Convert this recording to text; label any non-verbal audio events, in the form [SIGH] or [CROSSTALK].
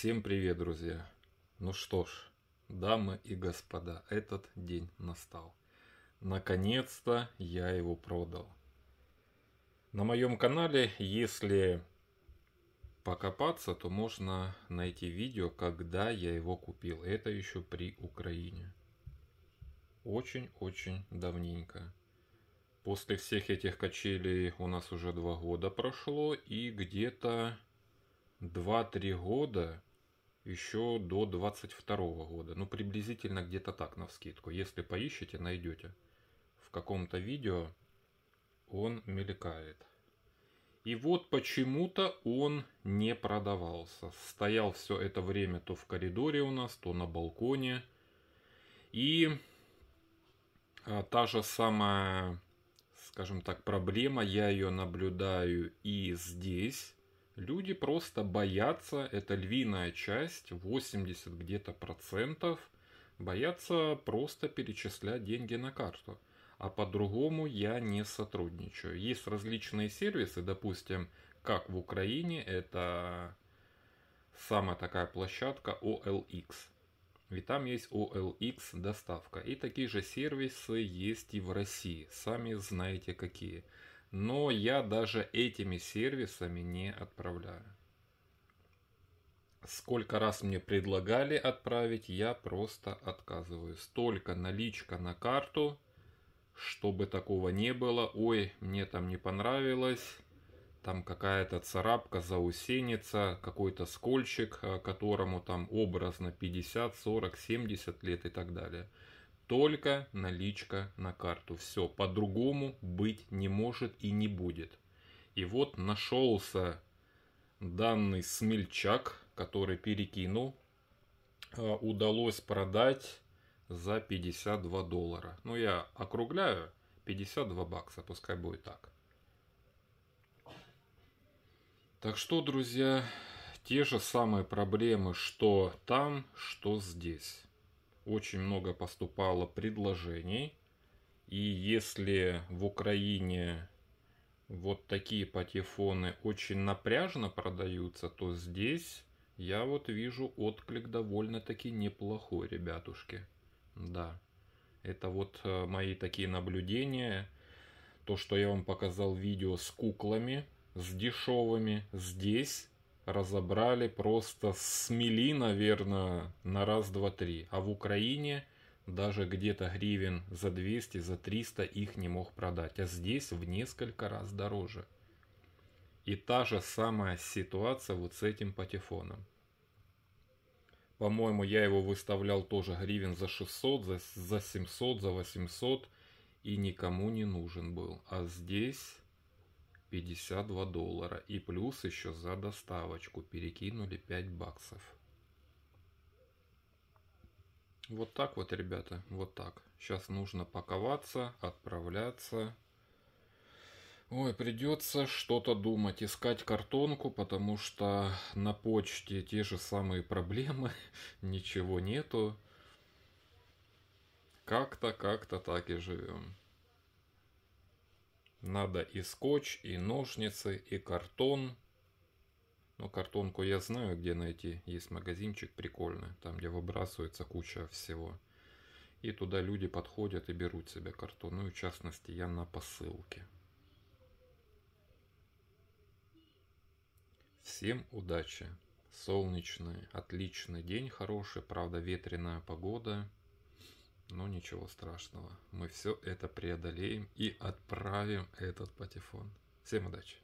Всем привет, друзья! Ну что ж, дамы и господа, этот день настал. Наконец-то я его продал. На моем канале, если покопаться, то можно найти видео, когда я его купил. Это еще при Украине. Очень-очень давненько. После всех этих качелей у нас уже два года прошло и где-то 2-3 года еще до 22 года. Ну, приблизительно где-то так, на вскидку. Если поищете, найдете. В каком-то видео он мелькает. И вот почему-то он не продавался. Стоял все это время то в коридоре у нас, то на балконе. И а, та же самая, скажем так, проблема, я ее наблюдаю и здесь. Люди просто боятся, это львиная часть, 80 где-то процентов, боятся просто перечислять деньги на карту. А по-другому я не сотрудничаю. Есть различные сервисы, допустим, как в Украине, это самая такая площадка OLX. и там есть OLX доставка. И такие же сервисы есть и в России. Сами знаете какие но я даже этими сервисами не отправляю. Сколько раз мне предлагали отправить, я просто отказываюсь. Столько наличка на карту, чтобы такого не было. Ой, мне там не понравилось. Там какая-то царапка, заусеница, какой-то скольчик, э, которому там образно 50, 40, 70 лет и так далее. Только наличка на карту. Все, по-другому быть не может и не будет. И вот нашелся данный смельчак, который перекинул, э, удалось продать за 52 доллара. Ну, я округляю, 52 бакса, пускай будет так. Так что, друзья, те же самые проблемы, что там, что здесь очень много поступало предложений. И если в Украине вот такие патефоны очень напряжно продаются, то здесь я вот вижу отклик довольно-таки неплохой, ребятушки. Да, это вот э, мои такие наблюдения. То, что я вам показал видео с куклами, с дешевыми, здесь разобрали, просто смели, наверное, на раз, два, три. А в Украине даже где-то гривен за 200, за 300 их не мог продать. А здесь в несколько раз дороже. И та же самая ситуация вот с этим патефоном. По-моему, я его выставлял тоже гривен за 600, за, за 700, за 800 и никому не нужен был. А здесь 52 доллара и плюс еще за доставочку перекинули 5 баксов. Вот так вот, ребята, вот так. Сейчас нужно паковаться, отправляться. Ой, придется что-то думать, искать картонку, потому что на почте те же самые проблемы, [LAUGHS] ничего нету. Как-то, как-то так и живем. Надо и скотч, и ножницы, и картон. Но картонку я знаю, где найти. Есть магазинчик прикольный, там где выбрасывается куча всего. И туда люди подходят и берут себе картон. Ну и в частности я на посылке. Всем удачи! Солнечный, отличный день, хороший, правда ветреная погода. Но ничего страшного, мы все это преодолеем и отправим этот патефон. Всем удачи!